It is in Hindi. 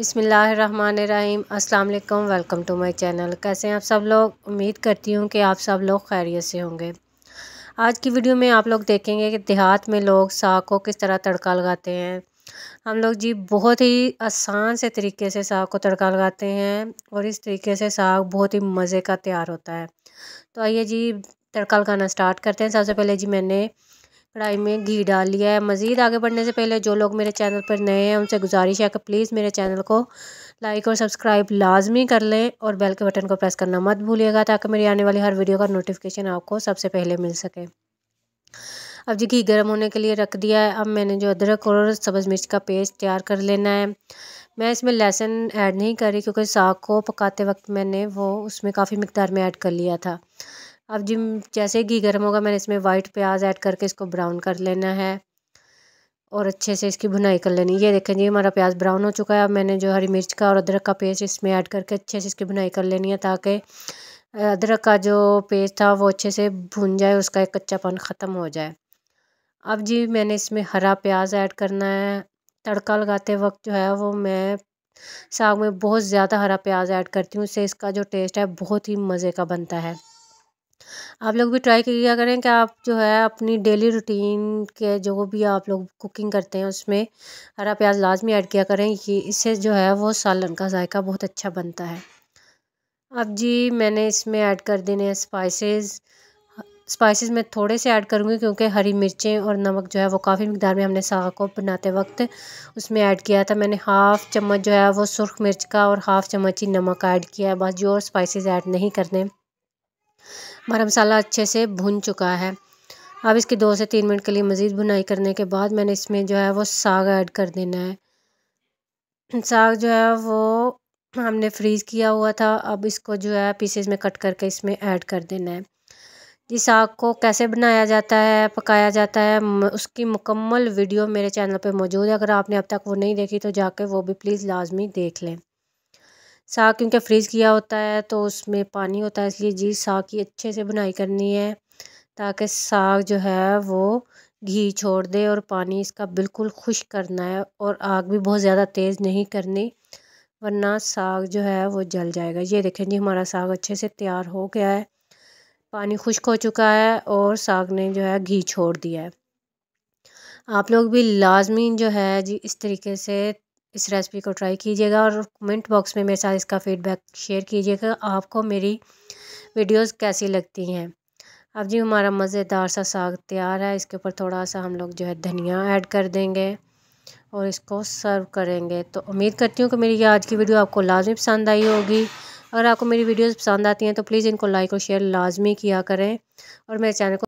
बिसमीम अल्लाम वेलकम टू माय चैनल कैसे हैं आप सब लोग उम्मीद करती हूँ कि आप सब लोग खैरियत से होंगे आज की वीडियो में आप लोग देखेंगे कि देहात में लोग साग को किस तरह तड़का लगाते हैं हम लोग जी बहुत ही आसान से तरीके से साग को तड़का लगाते हैं और इस तरीके से साग बहुत ही मज़े का तैयार होता है तो आइए जी तड़का लगाना स्टार्ट करते हैं सबसे पहले जी मैंने कढ़ाई में घी डाल लिया है मज़ीद आगे बढ़ने से पहले जो लोग मेरे चैनल पर नए हैं उनसे गुजारिश है कि प्लीज़ मेरे चैनल को लाइक और सब्सक्राइब लाजमी कर लें और बेल के बटन को प्रेस करना मत भूलिएगा ताकि मेरी आने वाली हर वीडियो का नोटिफिकेशन आपको सबसे पहले मिल सके अब जी घी गर्म होने के लिए रख दिया है अब मैंने जो अदरक और सब्ज़ मिर्च का पेस्ट तैयार कर लेना है मैं इसमें लहसुन ऐड नहीं कर रही क्योंकि साग को पकाते वक्त मैंने वो उसमें काफ़ी मकदार में ऐड कर लिया था अब जिम जैसे घी गर्म होगा मैंने इसमें वाइट प्याज ऐड करके इसको ब्राउन कर लेना है और अच्छे से इसकी भुनाई कर लेनी ये देखें जी हमारा प्याज ब्राउन हो चुका है अब मैंने जो हरी मिर्च का और अदरक का पेस्ट इसमें ऐड करके अच्छे से इसकी भुनाई कर लेनी है ताकि अदरक का जो पेस्ट था वो अच्छे से भुन जाए उसका एक कच्चापन ख़त्म हो जाए अब जी मैंने इसमें हरा प्याज ऐड करना है तड़का लगाते वक्त जो है वो मैं साग में बहुत ज़्यादा हरा प्याज ऐड करती हूँ इससे इसका जो टेस्ट है बहुत ही मज़े का बनता है आप लोग भी ट्राई किया करें कि आप जो है अपनी डेली रूटीन के जो भी आप लोग कुकिंग करते हैं उसमें हरा प्याज लाजमी ऐड किया करें कि इससे जो है वो सालन का जायका बहुत अच्छा बनता है अब जी मैंने इसमें ऐड कर देने हैं स्पाइसेस स्पाइसेस मैं थोड़े से ऐड करूँगी क्योंकि हरी मिर्चें और नमक जो है वो काफ़ी मकदार में हमने साग को बनाते वक्त उसमें ऐड किया था मैंने हाफ़ चम्मच जो है वो सुरख मिर्च का और हाफ़ चम्मच ही नमक ऐड किया है बस जो और स्पाइसेस ऐड नहीं करने हमारा मसाला अच्छे से भुन चुका है अब इसकी दो से तीन मिनट के लिए मज़ीद भुनाई करने के बाद मैंने इसमें जो है वो साग ऐड कर देना है साग जो है वो हमने फ्रीज़ किया हुआ था अब इसको जो है पीसेस में कट करके इसमें ऐड कर देना है जी साग को कैसे बनाया जाता है पकाया जाता है उसकी मुकम्मल वीडियो मेरे चैनल पर मौजूद है अगर आपने अब तक वो नहीं देखी तो जाके वो भी प्लीज़ लाजमी देख लें साग क्योंकि फ्रीज़ किया होता है तो उसमें पानी होता है इसलिए जी साग की अच्छे से बुनाई करनी है ताकि साग जो है वो घी छोड़ दे और पानी इसका बिल्कुल खुश करना है और आग भी बहुत ज़्यादा तेज़ नहीं करनी वरना साग जो है वो जल जाएगा ये देखें जी हमारा साग अच्छे से तैयार हो गया है पानी खुश्क हो चुका है और साग ने जो है घी छोड़ दिया है आप लोग भी लाजमी जो है जी इस तरीके से इस रेसिपी को ट्राई कीजिएगा और कमेंट बॉक्स में मेरे साथ इसका फीडबैक शेयर कीजिएगा आपको मेरी वीडियोस कैसी लगती हैं अब जी हमारा मज़ेदार सा साग तैयार है इसके ऊपर थोड़ा सा हम लोग जो है धनिया ऐड कर देंगे और इसको सर्व करेंगे तो उम्मीद करती हूँ कि मेरी आज की वीडियो आपको लाजमी पसंद आई होगी अगर आपको मेरी वीडियोज़ पसंद आती हैं तो प्लीज़ इनको लाइक और शेयर लाजमी किया करें और मेरे चैनल को